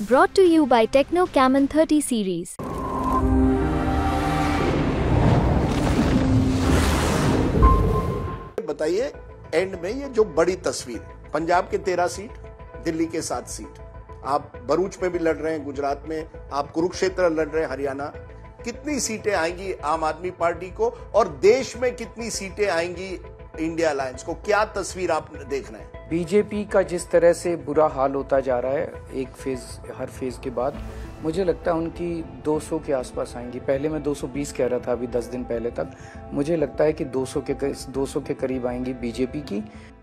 brought to you by Techno Camon 30 series. बताइए end में ये जो बड़ी तस्वीर पंजाब के तेरह सीट दिल्ली के सात सीट आप भरूच में भी लड़ रहे हैं गुजरात में आप कुरुक्षेत्र लड़ रहे हैं हरियाणा कितनी सीटें आएंगी आम आदमी पार्टी को और देश में कितनी सीटें आएंगी इंडिया अलायंस को क्या तस्वीर आप देख रहे हैं बीजेपी का जिस तरह से बुरा हाल होता जा रहा है एक फेज हर फेज के बाद मुझे लगता है उनकी 200 के आसपास आएंगी पहले मैं 220 कह रहा था अभी 10 दिन पहले तक मुझे लगता है कि 200 के 200 के करीब आएंगी बीजेपी की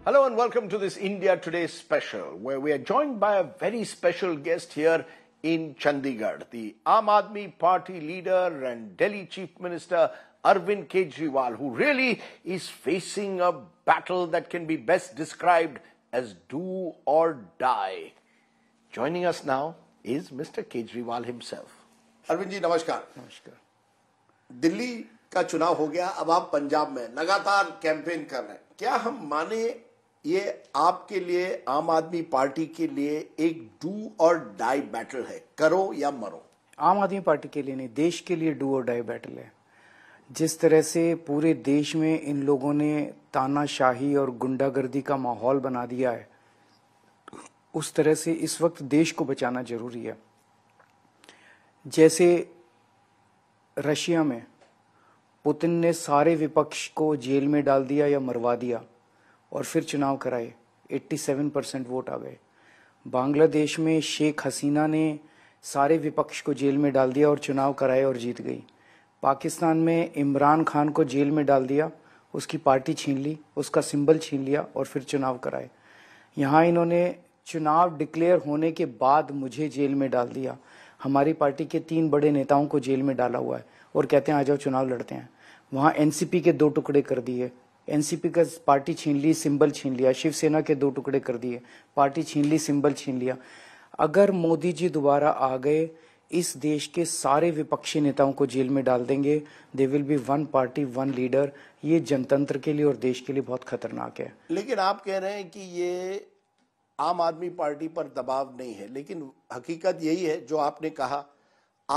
hello and welcome to this India today special where we are joined by a very special guest here in Chandigarh the Aam Aadmi Party leader and Delhi chief minister Arvind Kejriwal, who really is facing a battle that can be best described as do or die. Joining us now is Mr. Kejriwal himself. Arvind ji नमस्कार नमस्कार दिल्ली का चुनाव हो गया अब आप पंजाब में लगातार कैंपेन कर रहे हैं क्या हम माने ये आपके लिए आम आदमी पार्टी के लिए एक डू और डाई बैटल है करो या मरो आम आदमी पार्टी के लिए नहीं देश के लिए डू और डाई बैटल है जिस तरह से पूरे देश में इन लोगों ने तानाशाही और गुंडागर्दी का माहौल बना दिया है उस तरह से इस वक्त देश को बचाना जरूरी है जैसे रशिया में पुतिन ने सारे विपक्ष को जेल में डाल दिया या मरवा दिया और फिर चुनाव कराए 87 परसेंट वोट आ गए बांग्लादेश में शेख हसीना ने सारे विपक्ष को जेल में डाल दिया और चुनाव कराए और जीत गई पाकिस्तान में इमरान खान को जेल में डाल दिया उसकी पार्टी छीन ली उसका सिंबल छीन लिया और फिर चुनाव कराए यहाँ इन्होंने चुनाव डिक्लेयर होने के बाद मुझे जेल में डाल दिया हमारी पार्टी के तीन बड़े नेताओं को जेल में डाला हुआ है और कहते हैं आ जाओ चुनाव लड़ते हैं वहाँ एनसीपी के दो टुकड़े कर दिए एनसीपी का पार्टी छीन ली सिंबल छीन लिया शिवसेना के दो टुकड़े कर दिए पार्टी छीन ली सिंबल छीन लिया अगर मोदी जी दोबारा आ गए इस देश के सारे विपक्षी नेताओं को जेल में डाल देंगे they will be one party one leader ये जनतंत्र के लिए और देश के लिए बहुत खतरनाक है लेकिन आप कह रहे हैं कि ये आम आदमी पार्टी पर दबाव नहीं है लेकिन हकीकत यही है जो आपने कहा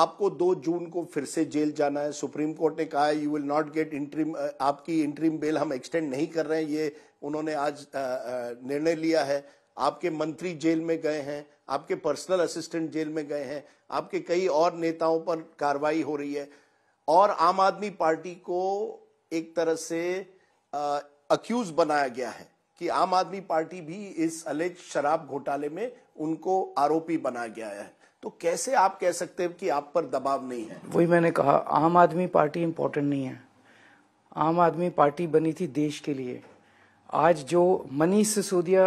आपको 2 जून को फिर से जेल जाना है सुप्रीम कोर्ट ने कहा है you will not get interim आपकी इंट्रीम बेल हम एक्सटेंड नहीं कर रहे हैं ये उन्होंने आज निर्णय लिया है आपके मंत्री जेल में गए हैं आपके पर्सनल असिस्टेंट जेल में गए हैं आपके कई और नेताओं पर कार्रवाई हो रही है और आम आदमी पार्टी को एक तरह से अक्यूज बनाया गया है कि आम आदमी पार्टी भी इस अलेज शराब घोटाले में उनको आरोपी बनाया गया है तो कैसे आप कह सकते हो कि आप पर दबाव नहीं है वही मैंने कहा आम आदमी पार्टी इंपॉर्टेंट नहीं है आम आदमी पार्टी बनी थी देश के लिए आज जो मनीष सिसोदिया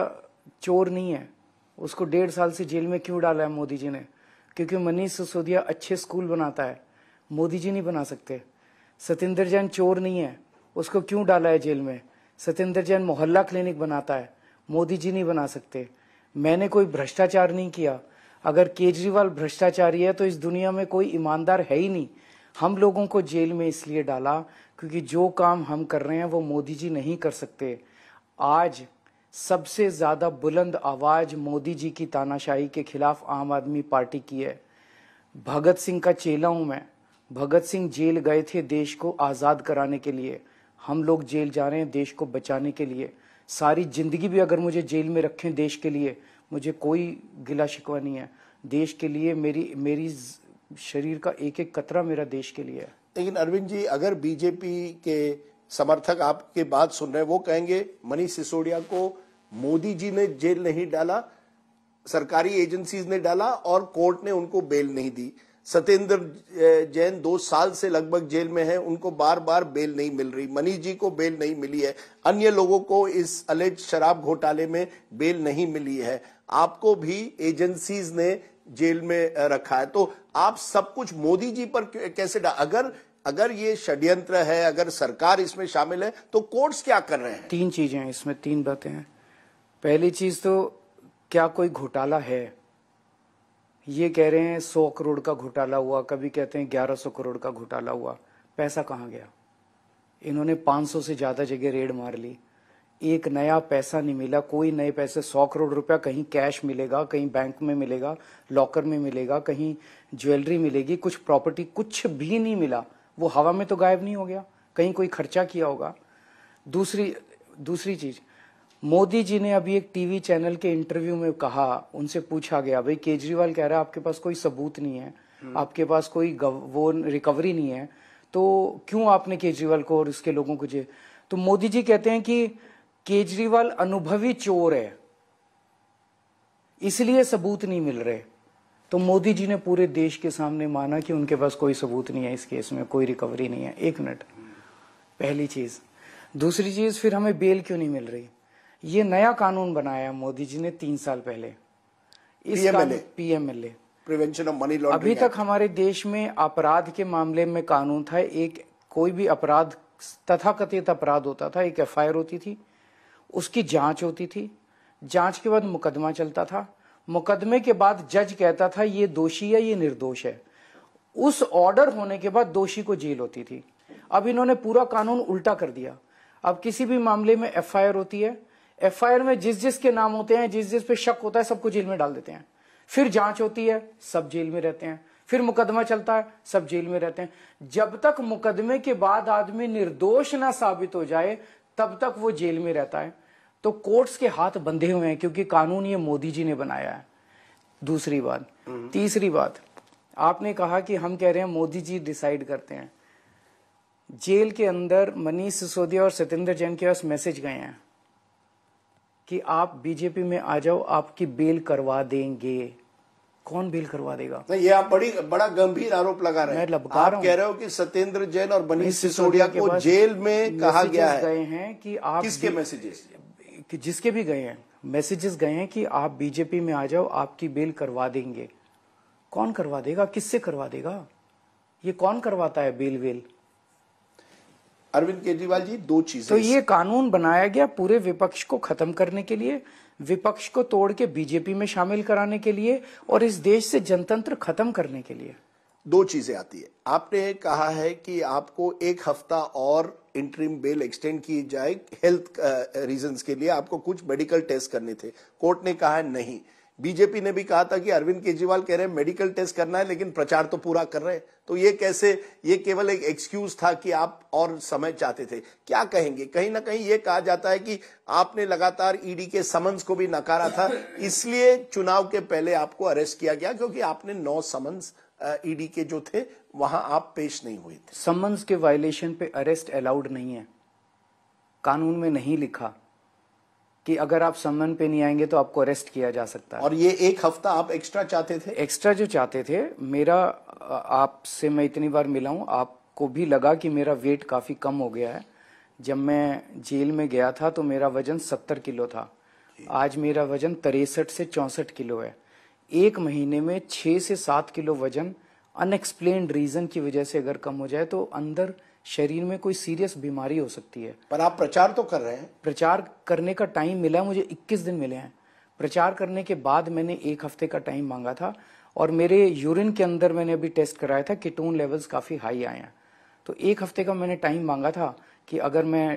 चोर नहीं है उसको डेढ़ साल से जेल में क्यों डाला है मोदी जी ने क्योंकि मनीष सिसोदिया अच्छे स्कूल बनाता है मोदी जी नहीं बना सकते सतेंद्र जैन चोर नहीं है उसको क्यों डाला है जेल में सतेंद्र जैन मोहल्ला क्लिनिक बनाता है मोदी जी नहीं बना सकते मैंने कोई भ्रष्टाचार नहीं किया अगर केजरीवाल भ्रष्टाचारी है तो इस दुनिया में कोई ईमानदार है ही नहीं हम लोगों को जेल में इसलिए डाला क्योंकि जो काम हम कर रहे हैं वो मोदी जी नहीं कर सकते आज सबसे ज़्यादा बुलंद आवाज़ मोदी जी की तानाशाही के खिलाफ आम आदमी पार्टी की है भगत सिंह का चेला हूं मैं भगत सिंह जेल गए थे देश को आज़ाद कराने के लिए हम लोग जेल जा रहे हैं देश को बचाने के लिए सारी ज़िंदगी भी अगर मुझे जेल में रखें देश के लिए मुझे कोई गिला शिकवा नहीं है देश के लिए मेरी मेरी शरीर का एक एक कतरा मेरा देश के लिए है लेकिन अरविंद जी अगर बीजेपी के समर्थक आपकी बात सुन रहे हैं वो कहेंगे मनीष सिसोदिया को मोदी जी ने जेल नहीं डाला सरकारी एजेंसीज ने डाला और कोर्ट ने उनको बेल नहीं दी सत्येंद्र जैन दो साल से लगभग जेल में है उनको बार बार बेल नहीं मिल रही मनीष जी को बेल नहीं मिली है अन्य लोगों को इस अलेज शराब घोटाले में बेल नहीं मिली है आपको भी एजेंसीज ने जेल में रखा है तो आप सब कुछ मोदी जी पर कैसे डा अगर अगर ये षड्यंत्र है अगर सरकार इसमें शामिल है तो कोर्ट्स क्या कर रहे हैं तीन चीजें हैं इसमें तीन बातें हैं पहली चीज तो क्या कोई घोटाला है ये कह रहे हैं सौ करोड़ का घोटाला हुआ कभी कहते हैं ग्यारह सौ करोड़ का घोटाला हुआ पैसा कहाँ गया इन्होंने 500 से ज्यादा जगह रेड मार ली एक नया पैसा नहीं मिला कोई नए पैसे सौ करोड़ रुपया कहीं कैश मिलेगा कहीं बैंक में मिलेगा लॉकर में मिलेगा कहीं ज्वेलरी मिलेगी कुछ प्रॉपर्टी कुछ भी नहीं मिला वो हवा में तो गायब नहीं हो गया कहीं कोई खर्चा किया होगा दूसरी दूसरी चीज़ मोदी जी ने अभी एक टीवी चैनल के इंटरव्यू में कहा उनसे पूछा गया भाई केजरीवाल कह रहा है आपके पास कोई सबूत नहीं है हम्म। आपके पास कोई वो रिकवरी नहीं है तो क्यों आपने केजरीवाल को और उसके लोगों को जे तो मोदी जी कहते हैं कि केजरीवाल अनुभवी चोर है इसलिए सबूत नहीं मिल रहे तो मोदी जी ने पूरे देश के सामने माना कि उनके पास कोई सबूत नहीं है इस केस में कोई रिकवरी नहीं है एक मिनट पहली चीज दूसरी चीज फिर हमें बेल क्यों नहीं मिल रही ये नया कानून बनाया मोदी जी ने तीन साल पहले PMLA prevention of money laundering अभी तक हमारे देश में अपराध के मामले में कानून था एक कोई भी अपराध तथाकथित अपराध होता था एक एफ होती थी उसकी जांच होती थी जांच के बाद मुकदमा चलता था मुकदमे के बाद जज कहता था ये दोषी है ये निर्दोष है उस ऑर्डर होने के बाद दोषी को जेल होती थी अब इन्होंने पूरा कानून उल्टा कर दिया अब किसी भी मामले में एफआईआर होती है एफआईआर में जिस जिस के नाम होते हैं जिस जिस पे शक होता है सबको जेल में डाल देते हैं फिर जांच होती है सब जेल में रहते हैं फिर मुकदमा चलता है सब जेल में रहते हैं जब तक मुकदमे के बाद आदमी निर्दोष ना साबित हो जाए तब तक वो जेल में रहता है तो कोर्ट्स के हाथ बंधे हुए हैं क्योंकि कानून ये मोदी जी ने बनाया है दूसरी बात हम्म। तीसरी बात आपने कहा कि हम कह रहे हैं मोदी जी डिसाइड करते हैं जेल के अंदर मनीष सिसोदिया और सत्येंद्र जैन के पास मैसेज गए हैं कि आप बीजेपी में आ जाओ आपकी बेल करवा देंगे कौन बेल करवा देगा नहीं ये आप बड़ी बड़ा गंभीर आरोप लगा रहे हैं मैं आप कह रहे हो कि सत्येंद्र जैन और मनीष सिसोदिया को जेल में कहा गया है गए हैं कि आप किसके मैसेजेस कि जिसके भी गए हैं मैसेजेस गए हैं कि आप बीजेपी में आ जाओ आपकी बेल करवा देंगे कौन करवा देगा किससे करवा देगा ये कौन करवाता है बेल वेल अरविंद केजरीवाल जी दो चीजें तो ये कानून बनाया गया पूरे विपक्ष को खत्म करने के लिए विपक्ष को तोड़ के बीजेपी में शामिल कराने के लिए और इस देश से जनतंत्र खत्म करने के लिए दो चीजें आती है आपने कहा है कि आपको एक हफ्ता और इंट्रीम बेल एक्सटेंड की जाए हेल्थ रीजन uh, के लिए आपको कुछ मेडिकल टेस्ट करने थे कोर्ट ने कहा नहीं बीजेपी ने भी कहा था कि अरविंद केजरीवाल कह रहे हैं मेडिकल टेस्ट करना है लेकिन प्रचार तो पूरा कर रहे हैं तो ये कैसे ये केवल एक एक्सक्यूज था कि आप और समय चाहते थे क्या कहेंगे कहीं ना कहीं ये कहा जाता है कि आपने लगातार ईडी e के समन्स को भी नकारा था इसलिए चुनाव के पहले आपको अरेस्ट किया गया क्योंकि आपने नौ समन्स ईडी e के जो थे वहां आप पेश नहीं हुए थे समन्स के वायलेशन पे अरेस्ट अलाउड नहीं है कानून में नहीं लिखा कि अगर आप समन पे नहीं आएंगे तो आपको अरेस्ट किया जा सकता है और ये एक हफ्ता आप एक्स्ट्रा चाहते थे एक्स्ट्रा जो चाहते थे मेरा आपसे मैं इतनी बार मिला हूं आपको भी लगा कि मेरा वेट काफ़ी कम हो गया है जब मैं जेल में गया था तो मेरा वजन सत्तर किलो था आज मेरा वजन तिरसठ से चौसठ किलो है एक महीने में छः से सात किलो वजन अनएक्सप्लेन्ड रीजन की वजह से अगर कम हो जाए तो अंदर शरीर में कोई सीरियस बीमारी हो सकती है पर आप प्रचार तो कर रहे हैं प्रचार करने का टाइम मिला मुझे 21 दिन मिले हैं प्रचार करने के बाद मैंने एक हफ्ते का टाइम मांगा था और मेरे यूरिन के अंदर मैंने अभी टेस्ट कराया था किटोन लेवल्स काफ़ी हाई आए हैं तो एक हफ्ते का मैंने टाइम मांगा था कि अगर मैं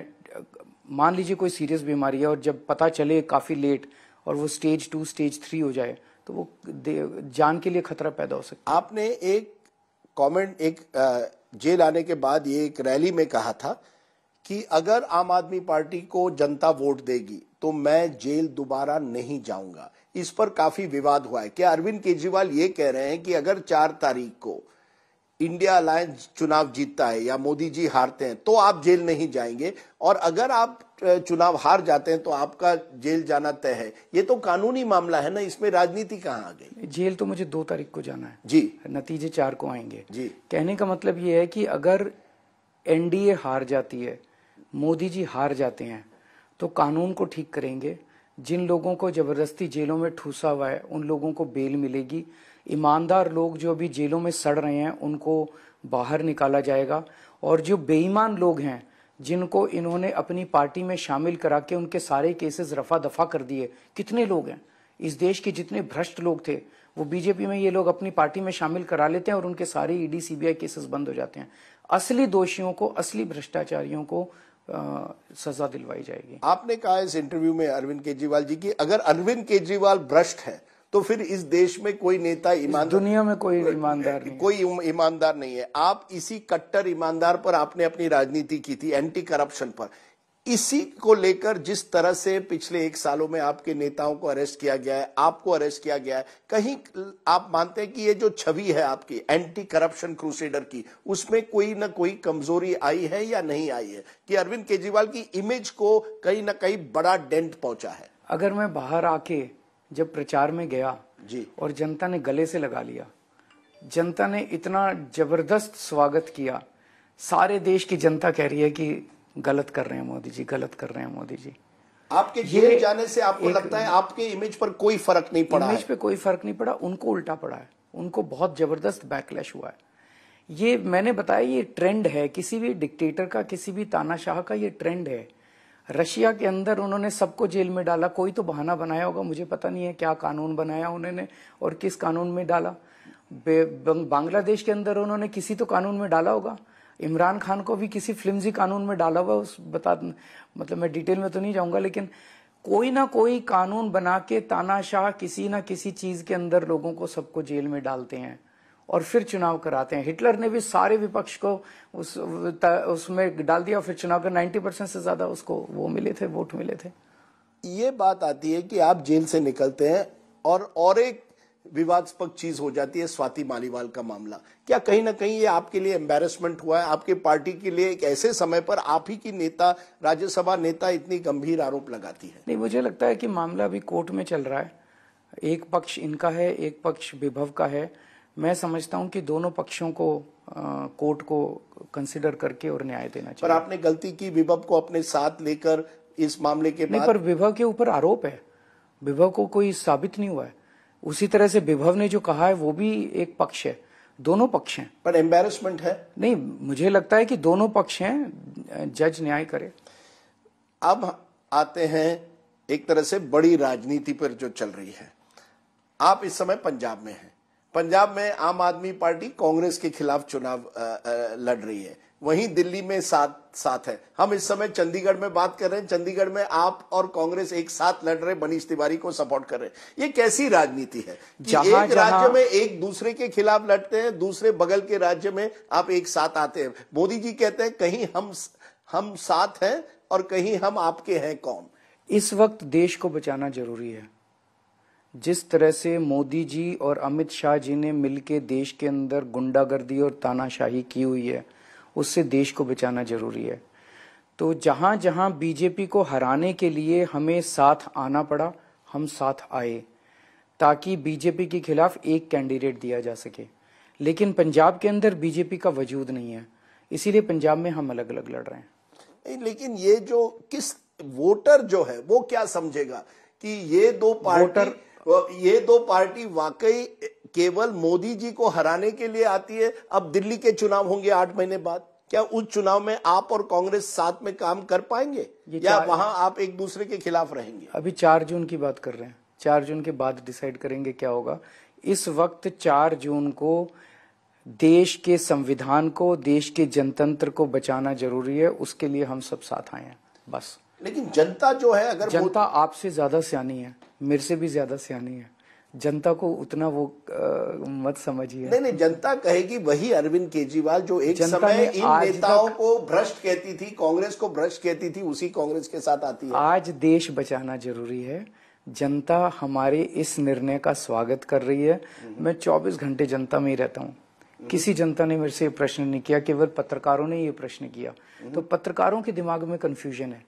मान लीजिए कोई सीरियस बीमारी है और जब पता चले काफ़ी लेट और वो स्टेज टू स्टेज थ्री हो जाए तो वो जान के लिए खतरा पैदा हो सकता आपने एक कमेंट एक जेल आने के बाद ये एक रैली में कहा था कि अगर आम आदमी पार्टी को जनता वोट देगी तो मैं जेल दोबारा नहीं जाऊंगा इस पर काफी विवाद हुआ है क्या अरविंद केजरीवाल ये कह रहे हैं कि अगर चार तारीख को इंडिया अलायंस चुनाव जीतता है या मोदी जी हारते हैं तो आप जेल नहीं जाएंगे और अगर आप चुनाव हार जाते हैं तो आपका जेल जाना तय है ये तो कानूनी मामला है ना इसमें राजनीति कहाँ आ गई जेल तो मुझे दो तारीख को जाना है जी नतीजे चार को आएंगे जी कहने का मतलब ये है कि अगर एनडीए हार जाती है मोदी जी हार जाते हैं तो कानून को ठीक करेंगे जिन लोगों को जबरदस्ती जेलों में ठूसा हुआ है उन लोगों को बेल मिलेगी ईमानदार लोग जो अभी जेलों में सड़ रहे हैं उनको बाहर निकाला जाएगा और जो बेईमान लोग हैं जिनको इन्होंने अपनी पार्टी में शामिल करा के उनके सारे केसेस रफा दफा कर दिए कितने लोग हैं इस देश के जितने भ्रष्ट लोग थे वो बीजेपी में ये लोग अपनी पार्टी में शामिल करा लेते हैं और उनके सारे ईडी सीबीआई केसेस बंद हो जाते हैं असली दोषियों को असली भ्रष्टाचारियों को आ, सजा दिलवाई जाएगी आपने कहा इस इंटरव्यू में अरविंद केजरीवाल जी की अगर अरविंद केजरीवाल भ्रष्ट है तो फिर इस देश में कोई नेता ईमानदार दुनिया में कोई ईमानदार कोई ईमानदार नहीं है आप इसी कट्टर ईमानदार पर आपने अपनी राजनीति की थी एंटी करप्शन पर इसी को लेकर जिस तरह से पिछले एक सालों में आपके नेताओं को अरेस्ट किया गया है आपको अरेस्ट किया गया है कहीं आप मानते हैं कि ये जो छवि है आपकी एंटी करप्शन क्रूसेडर की उसमें कोई ना कोई कमजोरी आई है या नहीं आई है कि अरविंद केजरीवाल की इमेज को कहीं ना कहीं बड़ा डेंट पहुंचा है अगर मैं बाहर आके जब प्रचार में गया जी और जनता ने गले से लगा लिया जनता ने इतना जबरदस्त स्वागत किया सारे देश की जनता कह रही है कि गलत कर रहे हैं मोदी जी गलत कर रहे हैं मोदी जी आपके ये जाने से आपको लगता है आपके इमेज पर कोई फर्क नहीं पड़ा इमेज पे कोई फर्क नहीं पड़ा उनको उल्टा पड़ा है उनको बहुत जबरदस्त बैकलैश हुआ है ये मैंने बताया ये ट्रेंड है किसी भी डिक्टेटर का किसी भी तानाशाह का ये ट्रेंड है रशिया के अंदर उन्होंने सबको जेल में डाला कोई तो बहाना बनाया होगा मुझे पता नहीं है क्या कानून बनाया उन्होंने और किस कानून में डाला बांग्लादेश के अंदर उन्होंने किसी तो कानून में डाला होगा इमरान खान को भी किसी फिल्मजी कानून में डाला हुआ उस बता मतलब मैं डिटेल में तो नहीं जाऊंगा लेकिन कोई ना कोई कानून बना के तानाशाह किसी ना किसी चीज के अंदर लोगों को सबको जेल में डालते हैं और फिर चुनाव कराते हैं हिटलर ने भी सारे विपक्ष को उस उसमें डाल दिया फिर चुनाव कर नाइन्टी परसेंट से ज्यादा उसको वो मिले थे वोट मिले थे ये बात आती है कि आप जेल से निकलते हैं और और एक विवादस्पद चीज हो जाती है स्वाति मालीवाल का मामला क्या कहीं ना कहीं ये आपके लिए एम्बेरसमेंट हुआ है आपके पार्टी के लिए एक ऐसे समय पर आप ही की नेता राज्यसभा नेता इतनी गंभीर आरोप लगाती है नहीं मुझे लगता है कि मामला अभी कोर्ट में चल रहा है एक पक्ष इनका है एक पक्ष विभव का है मैं समझता हूं कि दोनों पक्षों को कोर्ट को कंसिडर करके और न्याय देना चाहिए पर आपने गलती की विभव को अपने साथ लेकर इस मामले के नहीं पर विभव के ऊपर आरोप है विभव को कोई साबित नहीं हुआ है उसी तरह से विभव ने जो कहा है वो भी एक पक्ष है दोनों पक्ष हैं पर एम्बेरसमेंट है नहीं मुझे लगता है कि दोनों पक्ष हैं जज न्याय करे अब आते हैं एक तरह से बड़ी राजनीति पर जो चल रही है आप इस समय पंजाब में हैं पंजाब में आम आदमी पार्टी कांग्रेस के खिलाफ चुनाव लड़ रही है वहीं दिल्ली में साथ साथ है हम इस समय चंडीगढ़ में बात कर रहे हैं चंडीगढ़ में आप और कांग्रेस एक साथ लड़ रहे मनीष तिवारी को सपोर्ट कर रहे हैं ये कैसी राजनीति है जहां, एक जहां... राज्य में एक दूसरे के खिलाफ लड़ते हैं दूसरे बगल के राज्य में आप एक साथ आते हैं मोदी जी कहते हैं कहीं हम हम साथ हैं और कहीं हम आपके हैं कौन इस वक्त देश को बचाना जरूरी है जिस तरह से मोदी जी और अमित शाह जी ने मिलकर देश के अंदर गुंडागर्दी और तानाशाही की हुई है उससे देश को बचाना जरूरी है तो जहां जहां बीजेपी को हराने के लिए हमें साथ आना पड़ा हम साथ आए ताकि बीजेपी के खिलाफ एक कैंडिडेट दिया जा सके लेकिन पंजाब के अंदर बीजेपी का वजूद नहीं है इसीलिए पंजाब में हम अलग अलग लड़ रहे हैं लेकिन ये जो किस वोटर जो है वो क्या समझेगा कि ये दो पार्टी तो ये दो पार्टी वाकई केवल मोदी जी को हराने के लिए आती है अब दिल्ली के चुनाव होंगे आठ महीने बाद क्या उस चुनाव में आप और कांग्रेस साथ में काम कर पाएंगे या वहां आप एक दूसरे के खिलाफ रहेंगे अभी चार जून की बात कर रहे हैं चार जून के बाद डिसाइड करेंगे क्या होगा इस वक्त चार जून को देश के संविधान को देश के जनतंत्र को बचाना जरूरी है उसके लिए हम सब साथ आए हैं बस लेकिन जनता जो है अगर जनता आपसे ज्यादा सियानी है मेरे से भी ज्यादा सियानी है जनता को उतना वो आ, मत समझिए नहीं नहीं जनता कहेगी वही अरविंद केजरीवाल जो एक समय इन नेताओं को भ्रष्ट कहती थी कांग्रेस को भ्रष्ट कहती थी उसी कांग्रेस के साथ आती है आज देश बचाना जरूरी है जनता हमारे इस निर्णय का स्वागत कर रही है हम्म। मैं 24 घंटे जनता में ही रहता हूँ हम्म। किसी जनता ने मेरे से ये प्रश्न नहीं किया केवल पत्रकारों ने ये प्रश्न किया हम्म। तो पत्रकारों के दिमाग में कंफ्यूजन है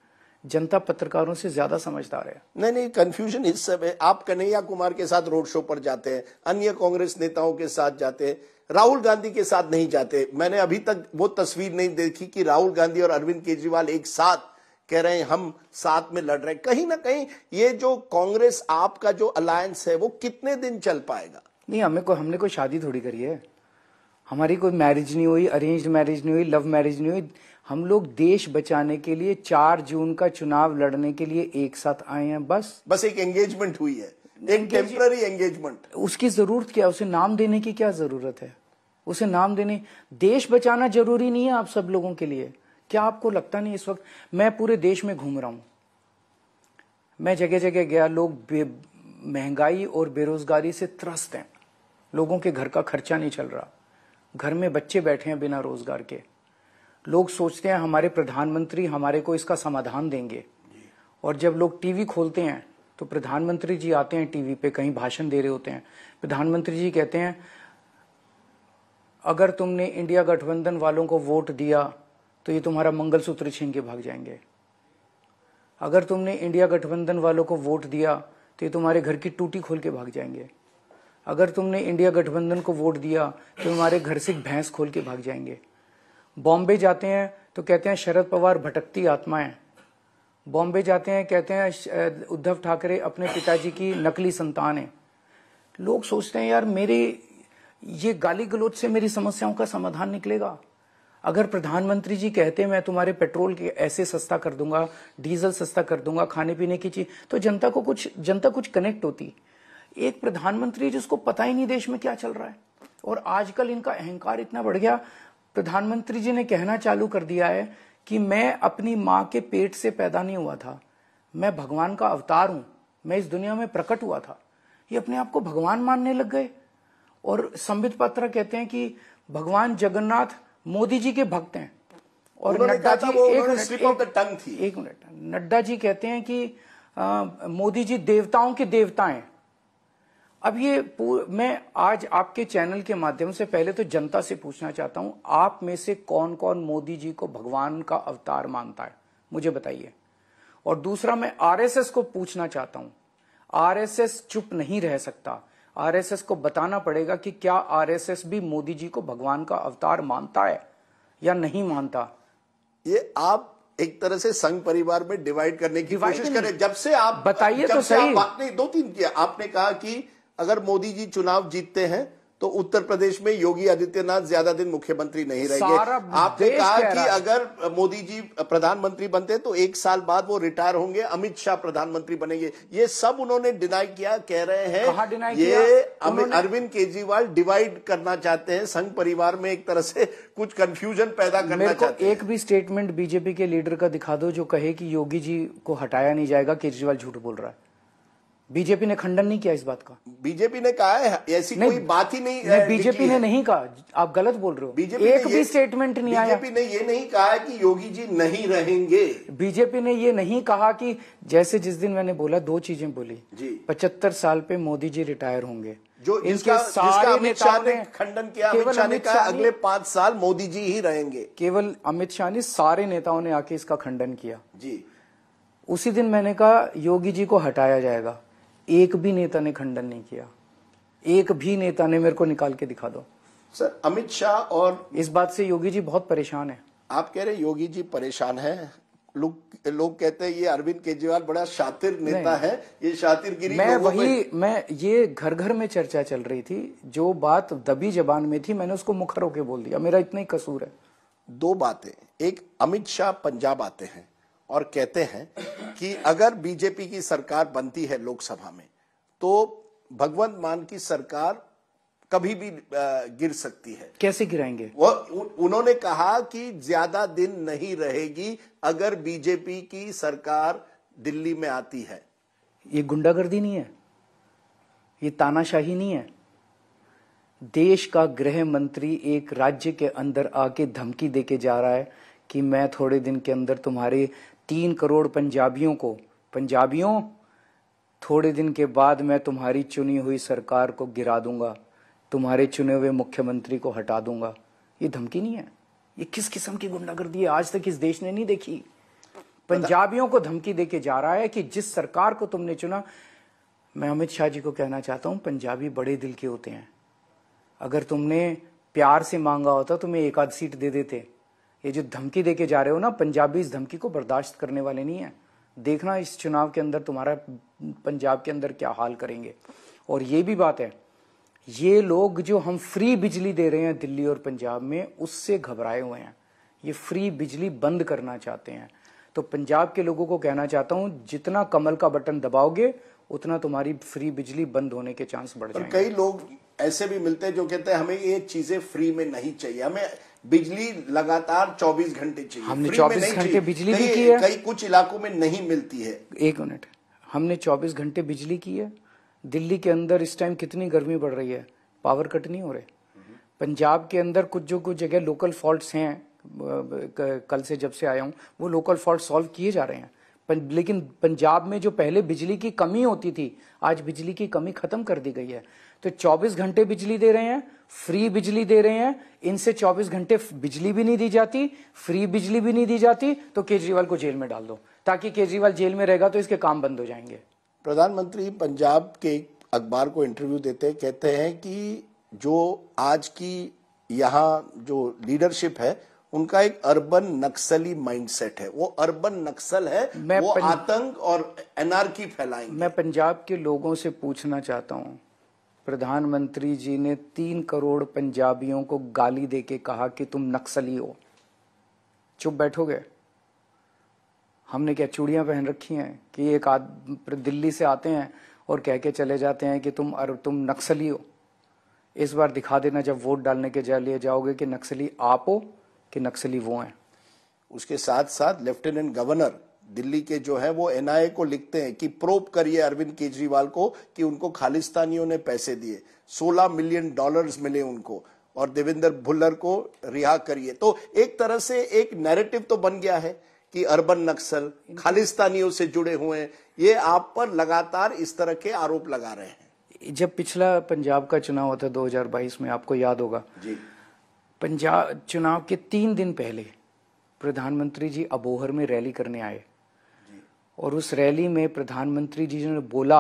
जनता पत्रकारों से ज्यादा समझदार है नहीं नहीं कंफ्यूजन इस समय आप कन्हैया कुमार के साथ रोड शो पर जाते हैं अन्य कांग्रेस नेताओं के साथ जाते हैं राहुल गांधी के साथ नहीं जाते मैंने अभी तक वो तस्वीर नहीं देखी कि राहुल गांधी और अरविंद केजरीवाल एक साथ कह रहे हैं हम साथ में लड़ रहे हैं कहीं ना कहीं ये जो कांग्रेस आपका जो अलायंस है वो कितने दिन चल पाएगा नहीं हमें को हमने कोई शादी थोड़ी करी है हमारी कोई मैरिज नहीं हुई अरेंज मैरिज नहीं हुई लव मैरिज नहीं हुई हम लोग देश बचाने के लिए चार जून का चुनाव लड़ने के लिए एक साथ आए हैं बस बस एक एंगेजमेंट हुई है एक टेम्पररी एंगेजमेंट उसकी जरूरत क्या उसे नाम देने की क्या जरूरत है उसे नाम देने देश बचाना जरूरी नहीं है आप सब लोगों के लिए क्या आपको लगता नहीं इस वक्त मैं पूरे देश में घूम रहा हूं मैं जगह जगह गया लोग महंगाई और बेरोजगारी से त्रस्त हैं लोगों के घर का खर्चा नहीं चल रहा घर में बच्चे बैठे हैं बिना रोजगार के लोग सोचते हैं हमारे प्रधानमंत्री हमारे को इसका समाधान देंगे और जब लोग टीवी खोलते हैं तो प्रधानमंत्री जी आते हैं टीवी पे कहीं भाषण दे रहे होते हैं प्रधानमंत्री जी कहते हैं अगर तुमने इंडिया गठबंधन वालों को वोट दिया तो ये तुम्हारा मंगलसूत्र छीन के भाग जाएंगे अगर तुमने इंडिया गठबंधन वालों को वोट दिया तो ये तुम्हारे घर की टूटी खोल के भाग जाएंगे अगर तुमने इंडिया गठबंधन को वोट दिया तो तुम्हारे घर से भैंस खोल के भाग जाएंगे बॉम्बे जाते हैं तो कहते हैं शरद पवार भटकती आत्माएं बॉम्बे जाते हैं कहते हैं उद्धव ठाकरे अपने पिताजी की नकली संतान है लोग सोचते हैं यार मेरी ये गाली गलोच से मेरी समस्याओं का समाधान निकलेगा अगर प्रधानमंत्री जी कहते मैं तुम्हारे पेट्रोल के ऐसे सस्ता कर दूंगा डीजल सस्ता कर दूंगा खाने पीने की चीज तो जनता को कुछ जनता कुछ कनेक्ट होती एक प्रधानमंत्री जिसको पता ही नहीं देश में क्या चल रहा है और आजकल इनका अहंकार इतना बढ़ गया प्रधानमंत्री जी ने कहना चालू कर दिया है कि मैं अपनी माँ के पेट से पैदा नहीं हुआ था मैं भगवान का अवतार हूं मैं इस दुनिया में प्रकट हुआ था ये अपने आप को भगवान मानने लग गए और संबित पत्र कहते हैं कि भगवान जगन्नाथ मोदी जी के भक्त हैं और नड्डा जी एक, एक, एक, मिनट नड्डा जी कहते हैं कि मोदी जी देवताओं के देवता हैं अब ये मैं आज आपके चैनल के माध्यम से पहले तो जनता से पूछना चाहता हूं आप में से कौन कौन मोदी जी को भगवान का अवतार मानता है मुझे बताइए और दूसरा मैं आरएसएस को पूछना चाहता हूं आरएसएस चुप नहीं रह सकता आरएसएस को बताना पड़ेगा कि क्या आरएसएस भी मोदी जी को भगवान का अवतार मानता है या नहीं मानता ये आप एक तरह से संघ परिवार में डिवाइड करने की कोशिश करें जब से आप बताइए तो सही आप, नहीं दो तीन किया आपने कहा कि अगर मोदी जी चुनाव जीतते हैं तो उत्तर प्रदेश में योगी आदित्यनाथ ज्यादा दिन मुख्यमंत्री नहीं रहेंगे आपने कहा कि अगर मोदी जी प्रधानमंत्री बनते तो एक साल बाद वो रिटायर होंगे अमित शाह प्रधानमंत्री बनेंगे ये सब उन्होंने डिनाई किया कह रहे हैं ये अरविंद केजरीवाल डिवाइड करना चाहते हैं संघ परिवार में एक तरह से कुछ कंफ्यूजन पैदा करना चाहते एक भी स्टेटमेंट बीजेपी के लीडर का दिखा दो जो कहे की योगी जी को हटाया नहीं जाएगा केजरीवाल झूठ बोल रहा है बीजेपी ने खंडन नहीं किया इस बात का बीजेपी ने कहा है ऐसी कोई बात ही नहीं, नहीं बीजेपी ने नहीं कहा आप गलत बोल रहे हो बीजेपी एक भी स्टेटमेंट नहीं आया बीजेपी ने ये नहीं कहा कि योगी जी नहीं रहेंगे बीजेपी ने ये नहीं कहा कि जैसे जिस दिन मैंने बोला दो चीजें बोली पचहत्तर साल पे मोदी जी रिटायर होंगे जो इनके सारे अमित शाह ने खंडन किया अमित शाह ने कहा अगले पांच साल मोदी जी ही रहेंगे केवल अमित शाह ने सारे नेताओं ने आके इसका खंडन किया जी उसी दिन मैंने कहा योगी जी को हटाया जाएगा एक भी नेता ने खंडन नहीं किया एक भी नेता ने मेरे को निकाल के दिखा दो सर अमित शाह और इस बात से योगी जी बहुत परेशान है आप कह रहे योगी जी परेशान है लोग लो कहते हैं ये अरविंद केजरीवाल बड़ा शातिर नेता है ये गिरी मैं वही मैं ये घर घर में चर्चा चल रही थी जो बात दबी जबान में थी मैंने उसको मुखर होके बोल दिया मेरा इतना ही कसूर है दो बातें एक अमित शाह पंजाब आते हैं और कहते हैं कि अगर बीजेपी की सरकार बनती है लोकसभा में तो भगवंत मान की सरकार कभी भी गिर सकती है कैसे गिराएंगे वो उन्होंने कहा कि ज्यादा दिन नहीं रहेगी अगर बीजेपी की सरकार दिल्ली में आती है ये गुंडागर्दी नहीं है ये तानाशाही नहीं है देश का गृह मंत्री एक राज्य के अंदर आके धमकी देके जा रहा है कि मैं थोड़े दिन के अंदर तुम्हारे तीन करोड़ पंजाबियों को पंजाबियों थोड़े दिन के बाद मैं तुम्हारी चुनी हुई सरकार को गिरा दूंगा तुम्हारे चुने हुए मुख्यमंत्री को हटा दूंगा ये धमकी नहीं है ये किस किस्म की गुंडागर्दी है आज तक इस देश ने नहीं देखी पंजाबियों को धमकी देके जा रहा है कि जिस सरकार को तुमने चुना मैं अमित शाह जी को कहना चाहता हूं पंजाबी बड़े दिल के होते हैं अगर तुमने प्यार से मांगा होता तो मैं एक आध सीट दे देते ये जो धमकी दे के जा रहे हो ना पंजाबी इस धमकी को बर्दाश्त करने वाले नहीं है देखना इस चुनाव के अंदर तुम्हारा पंजाब के अंदर क्या हाल करेंगे और ये भी बात है ये लोग जो हम फ्री बिजली दे रहे हैं दिल्ली और पंजाब में उससे घबराए हुए हैं ये फ्री बिजली बंद करना चाहते हैं तो पंजाब के लोगों को कहना चाहता हूं जितना कमल का बटन दबाओगे उतना तुम्हारी फ्री बिजली बंद होने के चांस बढ़ जाएंगे कई लोग ऐसे भी मिलते हैं जो कहते हैं हमें ये चीजें फ्री में नहीं चाहिए हमें बिजली लगातार 24 घंटे चाहिए हमने 24 घंटे बिजली भी की है कई कुछ इलाकों में नहीं मिलती है एक मिनट हमने 24 घंटे बिजली की है दिल्ली के अंदर इस टाइम कितनी गर्मी बढ़ रही है पावर कट नहीं हो रहे पंजाब के अंदर कुछ जो कुछ जगह लोकल फॉल्ट हैं कल से जब से आया हूँ वो लोकल फॉल्ट सॉल्व किए जा रहे हैं लेकिन पंजाब में जो पहले बिजली की कमी होती थी आज बिजली की कमी खत्म कर दी गई है तो 24 घंटे बिजली दे रहे हैं फ्री बिजली दे रहे हैं इनसे 24 घंटे बिजली भी नहीं दी जाती फ्री बिजली भी नहीं दी जाती तो केजरीवाल को जेल में डाल दो ताकि केजरीवाल जेल में रहेगा तो इसके काम बंद हो जाएंगे प्रधानमंत्री पंजाब के अखबार को इंटरव्यू देते कहते हैं कि जो आज की यहाँ जो लीडरशिप है उनका एक अर्बन नक्सली माइंडसेट है वो अर्बन नक्सल है मैं वो पन... आतंक और एनआरकी फैलाएंगे मैं पंजाब के लोगों से पूछना चाहता हूँ प्रधानमंत्री जी ने तीन करोड़ पंजाबियों को गाली देके कहा कि तुम नक्सली हो चुप बैठोगे हमने क्या चूड़ियां पहन रखी हैं कि एक दिल्ली से आते हैं और कह के चले जाते हैं कि तुम अर तुम नक्सली हो इस बार दिखा देना जब वोट डालने के जा लिए जाओगे कि नक्सली आप हो कि नक्सली वो हैं उसके साथ साथ लेफ्टिनेंट गवर्नर दिल्ली के जो है वो एनआईए को लिखते हैं कि प्रोप करिए अरविंद केजरीवाल को कि उनको खालिस्तानियों ने पैसे दिए 16 मिलियन डॉलर्स मिले उनको और देवेंद्र भुल्लर को रिहा करिए तो एक तरह से एक नैरेटिव तो बन गया है कि अर्बन नक्सल खालिस्तानियों से जुड़े हुए हैं ये आप पर लगातार इस तरह के आरोप लगा रहे हैं जब पिछला पंजाब का चुनाव हुआ था 2022 में आपको याद होगा जी पंजाब चुनाव के तीन दिन पहले प्रधानमंत्री जी अबोहर में रैली करने आए और उस रैली में प्रधानमंत्री जी ने बोला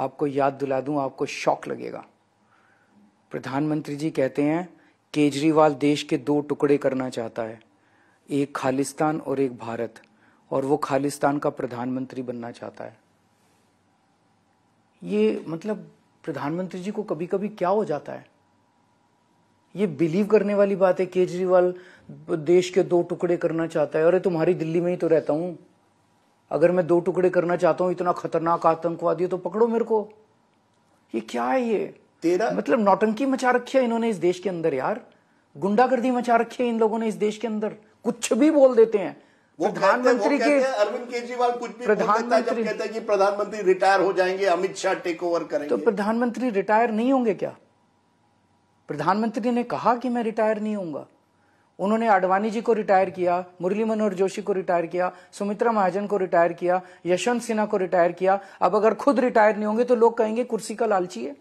आपको याद दिला दूं आपको शौक लगेगा प्रधानमंत्री जी कहते हैं केजरीवाल देश के दो टुकड़े करना चाहता है एक खालिस्तान और एक भारत और वो खालिस्तान का प्रधानमंत्री बनना चाहता है ये मतलब प्रधानमंत्री जी को कभी कभी क्या हो जाता है ये बिलीव करने वाली बात है केजरीवाल देश के दो टुकड़े करना चाहता है अरे तुम्हारी दिल्ली में ही तो रहता हूं अगर मैं दो टुकड़े करना चाहता हूं इतना खतरनाक आतंकवादी तो पकड़ो मेरे को ये क्या है ये तेरा मतलब नौटंकी मचा रखी है इन्होंने इस देश के अंदर यार गुंडागर्दी मचा रखी है इन लोगों ने इस देश के अंदर कुछ भी बोल देते हैं वो प्रधानमंत्री के अरविंद केजरीवाल कुछ भी प्रधानमंत्री कहते हैं कि प्रधानमंत्री रिटायर हो जाएंगे अमित शाह टेक ओवर करेंगे तो प्रधानमंत्री रिटायर नहीं होंगे क्या प्रधानमंत्री ने कहा कि मैं रिटायर नहीं होऊंगा उन्होंने आडवाणी जी को रिटायर किया मुरली मनोहर जोशी को रिटायर किया सुमित्रा महाजन को रिटायर किया यशवंत सिन्हा को रिटायर किया अब अगर खुद रिटायर नहीं होंगे तो लोग कहेंगे कुर्सी का लालची है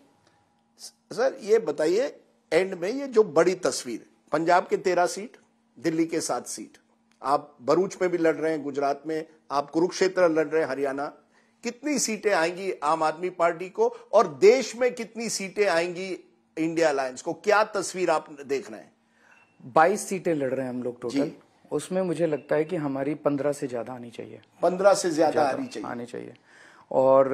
सर ये बताइए एंड में ये जो बड़ी तस्वीर पंजाब के तेरह सीट दिल्ली के सात सीट आप भरूच में भी लड़ रहे हैं गुजरात में आप कुरुक्षेत्र लड़ रहे हैं हरियाणा कितनी सीटें आएंगी आम आदमी पार्टी को और देश में कितनी सीटें आएंगी इंडिया अलायंस को क्या तस्वीर आप देख रहे हैं बाईस सीटें लड़ रहे हैं हम लोग टोटल उसमें मुझे लगता है कि हमारी पंद्रह से ज्यादा आनी चाहिए पंद्रह से ज्यादा आनी चाहिए आनी चाहिए और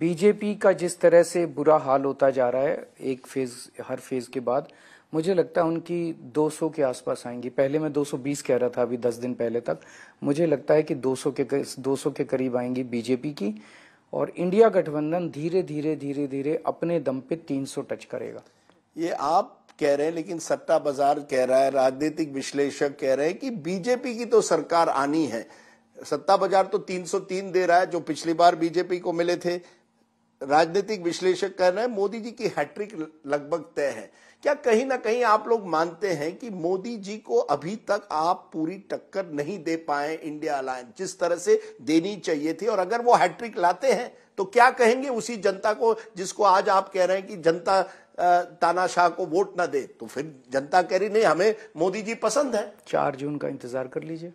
बीजेपी का जिस तरह से बुरा हाल होता जा रहा है एक फेज हर फेज के बाद मुझे लगता है उनकी 200 के आसपास आएंगी पहले मैं 220 कह रहा था अभी 10 दिन पहले तक मुझे लगता है कि 200 के 200 के करीब आएंगी बीजेपी की और इंडिया गठबंधन धीरे धीरे धीरे धीरे अपने दम पे 300 टच करेगा ये आप कह रहे हैं लेकिन सट्टा बाजार कह रहा है राजनीतिक विश्लेषक कह रहे हैं कि बीजेपी की तो सरकार आनी है सत्ता बाजार तो 303 दे रहा है जो पिछली बार बीजेपी को मिले थे राजनीतिक विश्लेषक कह रहे हैं मोदी जी की हैट्रिक लगभग तय है क्या कहीं ना कहीं आप लोग मानते हैं कि मोदी जी को अभी तक आप पूरी टक्कर नहीं दे पाए इंडिया अलायंस जिस तरह से देनी चाहिए थी और अगर वो हैट्रिक लाते हैं तो क्या कहेंगे उसी जनता को जिसको आज आप कह रहे हैं कि जनता तानाशाह को वोट ना दे तो फिर जनता कह रही नहीं हमें मोदी जी पसंद है चार जून का इंतजार कर लीजिए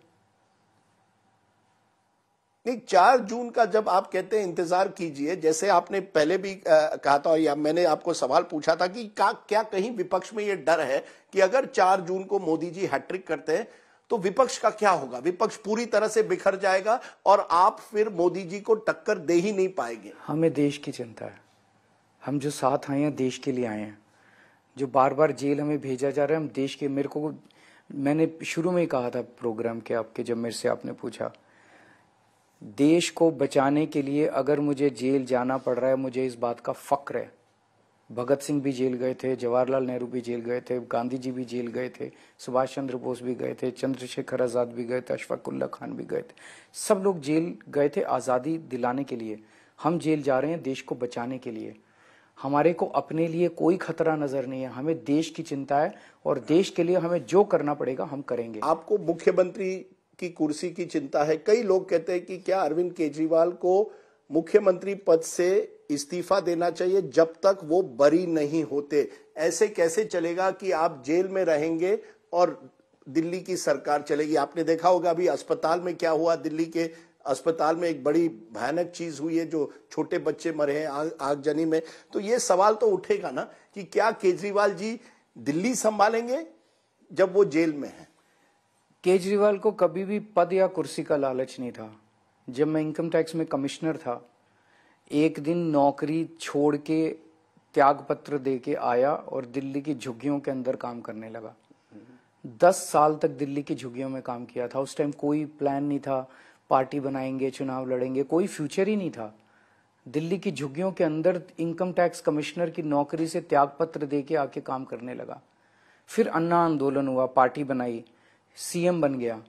नहीं चार जून का जब आप कहते हैं इंतजार कीजिए जैसे आपने पहले भी आ, कहा था या मैंने आपको सवाल पूछा था कि का, क्या कहीं विपक्ष में यह डर है कि अगर चार जून को मोदी जी हैट्रिक करते हैं तो विपक्ष का क्या होगा विपक्ष पूरी तरह से बिखर जाएगा और आप फिर मोदी जी को टक्कर दे ही नहीं पाएंगे हमें देश की चिंता है हम जो साथ आए हैं देश के लिए आए हैं जो बार बार जेल हमें भेजा जा रहा है हम देश के मेरे को मैंने शुरू में ही कहा था प्रोग्राम के आपके जब मेरे से आपने पूछा देश को बचाने के लिए अगर मुझे जेल जाना पड़ रहा है मुझे इस बात का फक्र है भगत सिंह भी जेल गए थे जवाहरलाल नेहरू भी जेल गए थे गांधी जी भी जेल गए थे सुभाष चंद्र बोस भी गए थे चंद्रशेखर आज़ाद भी गए थे अशफाकुल्ला खान भी गए थे सब लोग जेल गए थे आज़ादी दिलाने के लिए हम जेल जा रहे हैं देश को बचाने के लिए हमारे को अपने लिए कोई खतरा नजर नहीं है हमें देश की चिंता है और देश के लिए हमें जो करना पड़ेगा हम करेंगे आपको मुख्यमंत्री की कुर्सी की चिंता है कई लोग कहते हैं कि क्या अरविंद केजरीवाल को मुख्यमंत्री पद से इस्तीफा देना चाहिए जब तक वो बरी नहीं होते ऐसे कैसे चलेगा कि आप जेल में रहेंगे और दिल्ली की सरकार चलेगी आपने देखा होगा अभी अस्पताल में क्या हुआ दिल्ली के अस्पताल में एक बड़ी भयानक चीज हुई है जो छोटे बच्चे मरे हैं आग, आगजनी में तो ये सवाल तो उठेगा ना कि क्या केजरीवाल जी दिल्ली संभालेंगे जब वो जेल में है केजरीवाल को कभी भी पद या कुर्सी का लालच नहीं था जब मैं इनकम टैक्स में कमिश्नर था एक दिन नौकरी छोड़ के त्याग पत्र दे के आया और दिल्ली की झुग्गियों के अंदर काम करने लगा दस साल तक दिल्ली की झुग्गियों में काम किया था उस टाइम कोई प्लान नहीं था पार्टी बनाएंगे चुनाव लड़ेंगे कोई फ्यूचर ही नहीं था दिल्ली की झुग्गियों के अंदर इनकम टैक्स कमिश्नर की नौकरी से त्याग पत्र दे के आके काम करने लगा फिर अन्ना आंदोलन हुआ पार्टी बनाई सीएम बन गया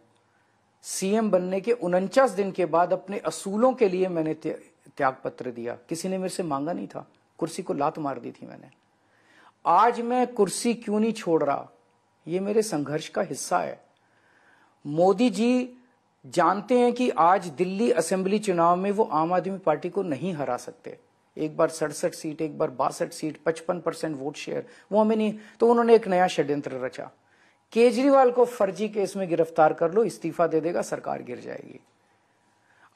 सीएम बनने के उनचास दिन के बाद अपने असूलों के लिए मैंने त्याग पत्र दिया किसी ने मेरे से मांगा नहीं था कुर्सी को लात मार दी थी मैंने आज मैं कुर्सी क्यों नहीं छोड़ रहा ये मेरे संघर्ष का हिस्सा है मोदी जी जानते हैं कि आज दिल्ली असेंबली चुनाव में वो आम आदमी पार्टी को नहीं हरा सकते एक बार सड़सठ सीट एक बार बासठ सीट पचपन परसेंट वोट शेयर वो हमें नहीं तो उन्होंने एक नया षड्यंत्र रचा केजरीवाल को फर्जी केस में गिरफ्तार कर लो इस्तीफा दे देगा सरकार गिर जाएगी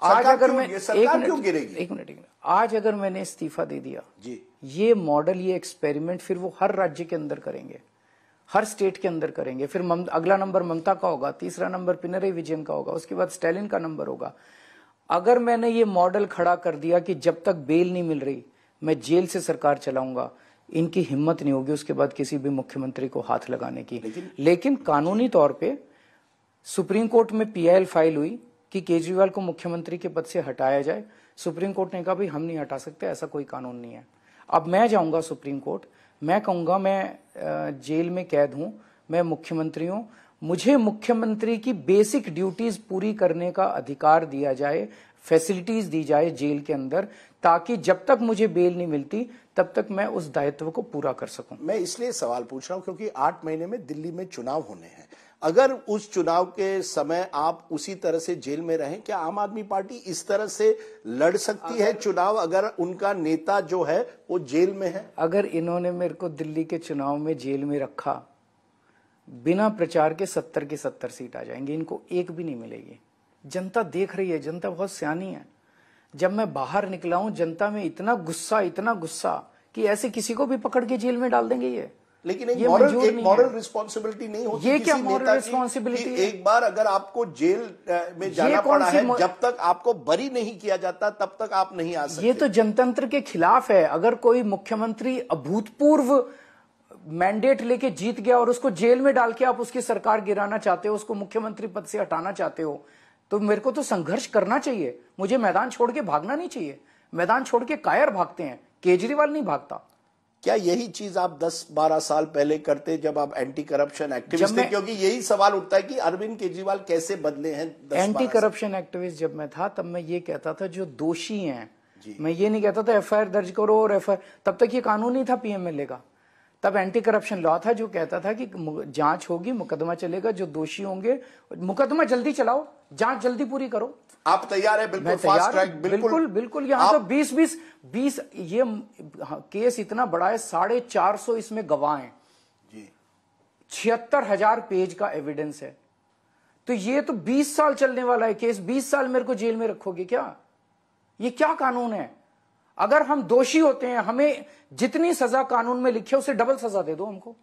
आज अगर मैं एक मिनट एक मिनट आज अगर मैंने इस्तीफा दे दिया जी ये मॉडल ये एक्सपेरिमेंट फिर वो हर राज्य के अंदर करेंगे हर स्टेट के अंदर करेंगे फिर मम, अगला नंबर ममता का होगा तीसरा नंबर पिनरई विजयन का होगा उसके बाद स्टैलिन का नंबर होगा अगर मैंने ये मॉडल खड़ा कर दिया कि जब तक बेल नहीं मिल रही मैं जेल से सरकार चलाऊंगा इनकी हिम्मत नहीं होगी उसके बाद किसी भी मुख्यमंत्री को हाथ लगाने की लेकिन, लेकिन कानूनी तौर पे सुप्रीम कोर्ट में पीआईएल फाइल हुई कि केजरीवाल को मुख्यमंत्री के पद से हटाया जाए सुप्रीम कोर्ट ने कहा भाई हम नहीं हटा सकते ऐसा कोई कानून नहीं है अब मैं जाऊंगा सुप्रीम कोर्ट मैं कहूँगा मैं जेल में कैद हूँ मैं मुख्यमंत्री हूँ मुझे मुख्यमंत्री की बेसिक ड्यूटीज पूरी करने का अधिकार दिया जाए फैसिलिटीज दी जाए जेल के अंदर ताकि जब तक मुझे बेल नहीं मिलती तब तक मैं उस दायित्व को पूरा कर सकूं मैं इसलिए सवाल पूछ रहा हूं क्योंकि आठ महीने में दिल्ली में चुनाव होने हैं अगर उस चुनाव के समय आप उसी तरह से जेल में रहें क्या आम आदमी पार्टी इस तरह से लड़ सकती है चुनाव अगर उनका नेता जो है वो जेल में है अगर इन्होंने मेरे को दिल्ली के चुनाव में जेल में रखा बिना प्रचार के सत्तर की सत्तर सीट आ जाएंगे इनको एक भी नहीं मिलेगी जनता देख रही है जनता बहुत सियानी है जब मैं बाहर निकला हूं जनता में इतना गुस्सा इतना गुस्सा कि ऐसे किसी को भी पकड़ के जेल में डाल देंगे ये लेकिन एक मॉरल एक मॉरल रिस्पॉन्सिबिलिटी नहीं होती ये क्या मॉरल रिस्पॉन्सिबिलिटी एक बार अगर आपको जेल में जाना पड़ा है मौ... जब तक आपको बरी नहीं किया जाता तब तक आप नहीं आ सकते ये तो जनतंत्र के खिलाफ है अगर कोई मुख्यमंत्री अभूतपूर्व मैंडेट लेके जीत गया और उसको जेल में डाल के आप उसकी सरकार गिराना चाहते हो उसको मुख्यमंत्री पद से हटाना चाहते हो तो मेरे को तो संघर्ष करना चाहिए मुझे मैदान छोड़ के भागना नहीं चाहिए मैदान छोड़ के कायर भागते हैं केजरीवाल नहीं भागता क्या यही चीज आप 10-12 साल पहले करते जब आप एंटी करप्शन एक्टिविस्ट थे क्योंकि यही सवाल उठता है कि अरविंद केजरीवाल कैसे बदले हैं एंटी करप्शन एक्टिविस्ट जब मैं था तब मैं ये कहता था जो दोषी हैं मैं ये नहीं कहता था एफआईआर दर्ज करो और एफआईआर तब तक ये कानून ही था पीएमएलए का तब एंटी करप्शन लॉ था जो कहता था कि जांच होगी मुकदमा चलेगा जो दोषी होंगे मुकदमा जल्दी चलाओ जांच जल्दी पूरी करो आप तैयार है बिल्कुल फास्ट ट्रैक बिल्कुल बिल्कुल, बिल्कुल यहाँ तो बीस बीस बीस ये हाँ, केस इतना बड़ा है साढ़े चार सौ इसमें गवाह हैं छिहत्तर हजार पेज का एविडेंस है तो ये तो बीस साल चलने वाला है केस बीस साल मेरे को जेल में रखोगे क्या ये क्या कानून है अगर हम दोषी होते हैं हमें जितनी सजा कानून में लिखी है उसे डबल सजा दे दो हमको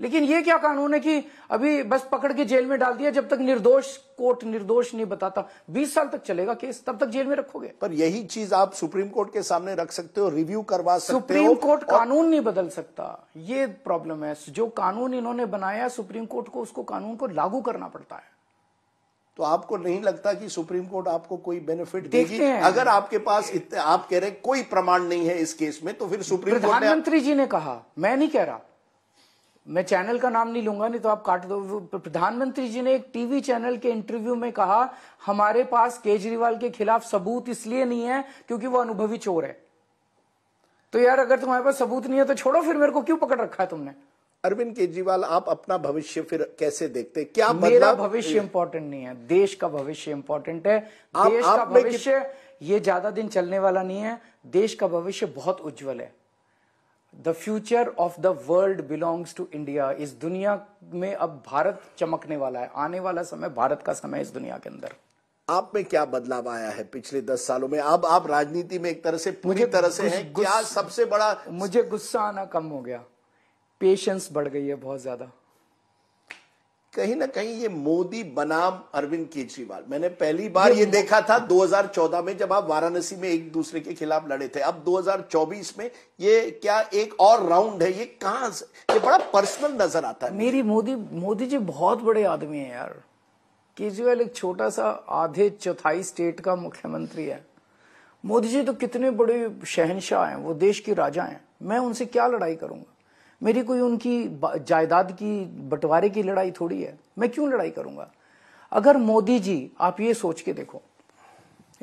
लेकिन ये क्या कानून है कि अभी बस पकड़ के जेल में डाल दिया जब तक निर्दोष कोर्ट निर्दोष नहीं बताता 20 साल तक चलेगा केस तब तक जेल में रखोगे पर यही चीज आप सुप्रीम कोर्ट के सामने रख सकते हो रिव्यू करवा सकते सुप्रीम हो सुप्रीम कोर्ट और... कानून नहीं बदल सकता ये प्रॉब्लम है जो कानून इन्होंने बनाया सुप्रीम कोर्ट को उसको कानून को लागू करना पड़ता है तो आपको नहीं लगता कि सुप्रीम कोर्ट आपको कोई बेनिफिट देगी अगर आपके पास इतने आप कह रहे कोई प्रमाण नहीं है इस केस में तो फिर सुप्रीम कोर्ट प्रधानमंत्री जी ने कहा मैं नहीं कह रहा मैं चैनल का नाम नहीं लूंगा नहीं तो आप काट दो प्रधानमंत्री जी ने एक टीवी चैनल के इंटरव्यू में कहा हमारे पास केजरीवाल के खिलाफ सबूत इसलिए नहीं है क्योंकि वो अनुभवी चोर है तो यार अगर तुम्हारे पास सबूत नहीं है तो छोड़ो फिर मेरे को क्यों पकड़ रखा है तुमने अरविंद केजरीवाल आप अपना भविष्य फिर कैसे देखते क्या मेरा भविष्य इंपॉर्टेंट नहीं है देश का भविष्य इंपॉर्टेंट है आप, देश आप का भविष्य ये ज्यादा दिन चलने वाला नहीं है देश का भविष्य बहुत उज्जवल है the future of the world belongs to India इस दुनिया में अब भारत चमकने वाला है आने वाला समय भारत का समय इस दुनिया के अंदर आप में क्या बदलाव आया है पिछले दस सालों में अब आप राजनीति में एक तरह से पूरी तरह से हैं क्या सबसे बड़ा मुझे गुस्सा आना कम हो गया पेशेंस बढ़ गई है बहुत ज्यादा कहीं ना कहीं ये मोदी बनाम अरविंद केजरीवाल मैंने पहली बार ये देखा था 2014 में जब आप वाराणसी में एक दूसरे के खिलाफ लड़े थे अब 2024 में ये क्या एक और राउंड है ये कहां से ये बड़ा पर्सनल नजर आता है मेरी मोदी मोदी जी बहुत बड़े आदमी है यार केजरीवाल एक छोटा सा आधे चौथाई स्टेट का मुख्यमंत्री है मोदी जी तो कितने बड़े शहनशाह हैं वो देश के राजा हैं मैं उनसे क्या लड़ाई करूंगा मेरी कोई उनकी जायदाद की बंटवारे की लड़ाई थोड़ी है मैं क्यों लड़ाई करूंगा अगर मोदी जी आप ये सोच के देखो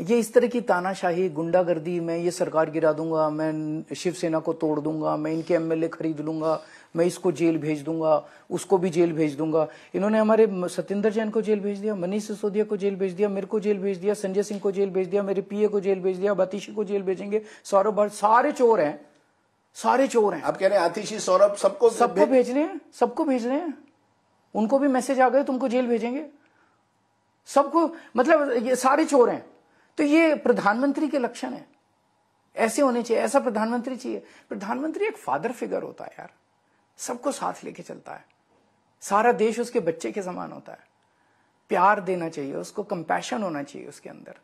ये इस तरह की तानाशाही गुंडागर्दी मैं ये सरकार गिरा दूंगा मैं शिवसेना को तोड़ दूंगा मैं इनके एमएलए खरीद लूंगा मैं इसको जेल भेज दूंगा उसको भी जेल भेज दूंगा इन्होंने हमारे सत्येंद्र जैन को जेल भेज दिया मनीष सिसोदिया को जेल भेज दिया मेरे को जेल भेज दिया संजय सिंह को जेल भेज दिया मेरे पीए को जेल भेज दिया बतीशी को जेल भेजेंगे सौरभ भट्ट सारे चोर हैं सारे चोर हैं आप कह रहे हैं आतिशी सौरभ सबको सबको भेज, रहे हैं सबको भेज रहे हैं उनको भी मैसेज आ गए तुमको जेल भेजेंगे सबको मतलब ये सारे चोर हैं तो ये प्रधानमंत्री के लक्षण है ऐसे होने चाहिए ऐसा प्रधानमंत्री चाहिए प्रधानमंत्री एक फादर फिगर होता है यार सबको साथ लेके चलता है सारा देश उसके बच्चे के समान होता है प्यार देना चाहिए उसको कंपैशन होना चाहिए उसके अंदर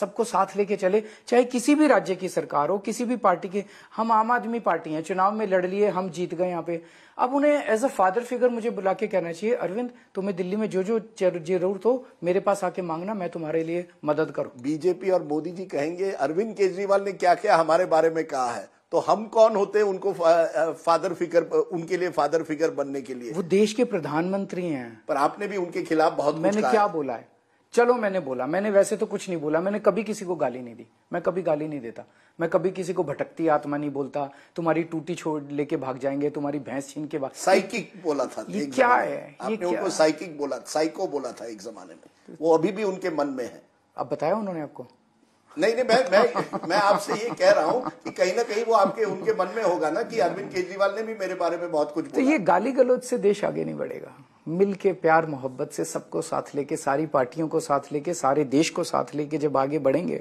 सबको साथ लेके चले चाहे किसी भी राज्य की सरकार हो किसी भी पार्टी की हम आम आदमी पार्टी हैं चुनाव में लड़ लिए हम जीत गए यहाँ पे अब उन्हें एज अ फादर फिगर मुझे बुला के कहना चाहिए अरविंद तुम्हें दिल्ली में जो जो जरूरत हो मेरे पास आके मांगना मैं तुम्हारे लिए मदद करूँ बीजेपी और मोदी जी कहेंगे अरविंद केजरीवाल ने क्या क्या हमारे बारे में कहा है तो हम कौन होते हैं उनको फादर फिगर उनके लिए फादर फिगर बनने के लिए वो देश के प्रधानमंत्री हैं पर आपने भी उनके खिलाफ बहुत मैंने क्या है। बोला है चलो मैंने बोला मैंने वैसे तो कुछ नहीं बोला मैंने कभी किसी को गाली नहीं दी मैं कभी गाली नहीं देता मैं कभी किसी को भटकती आत्मा नहीं बोलता तुम्हारी टूटी छोड़ लेके भाग जाएंगे तुम्हारी भैंस छीन के भाग साइकिक बोला था ये क्या है ये क्या उनको साइकिक बोला साइको बोला था एक जमाने में वो अभी भी उनके मन में है अब बताया उन्होंने आपको नहीं नहीं मैं मैं मैं आपसे ये कह रहा हूँ कि कहीं ना कहीं वो आपके उनके मन में होगा ना कि अरविंद केजरीवाल ने भी मेरे बारे में बहुत कुछ तो ये गाली गलोच से देश आगे नहीं बढ़ेगा मिल के प्यार मोहब्बत से सबको साथ लेके सारी पार्टियों को साथ लेके सारे देश को साथ लेके जब आगे बढ़ेंगे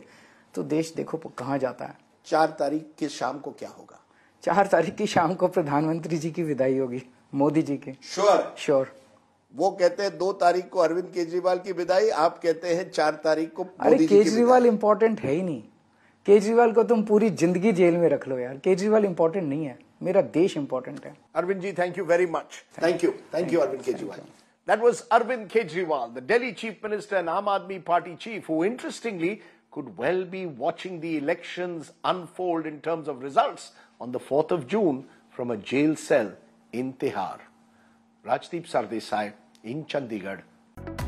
तो देश देखो कहाँ जाता है चार तारीख की शाम को क्या होगा चार तारीख की शाम को प्रधानमंत्री जी की विदाई होगी मोदी जी के श्योर श्योर वो कहते हैं दो तारीख को अरविंद केजरीवाल की विदाई आप कहते हैं चार तारीख को अरे केजरीवाल इम्पोर्टेंट है ही नहीं केजरीवाल को तुम पूरी जिंदगी जेल में रख लो यार केजरीवाल इम्पोर्टेंट नहीं है मेरा देश इंपॉर्टेंट है Arvind ji thank you very much thank you thank you Arvind Kejriwal That was Arvind Kejriwal, the Delhi Chief Minister and Aam Aadmi Party chief, who interestingly could well be watching the elections unfold in terms of results on the 4th of June from a jail cell in Tehar. Rajdeep Sardesai in Chandigarh.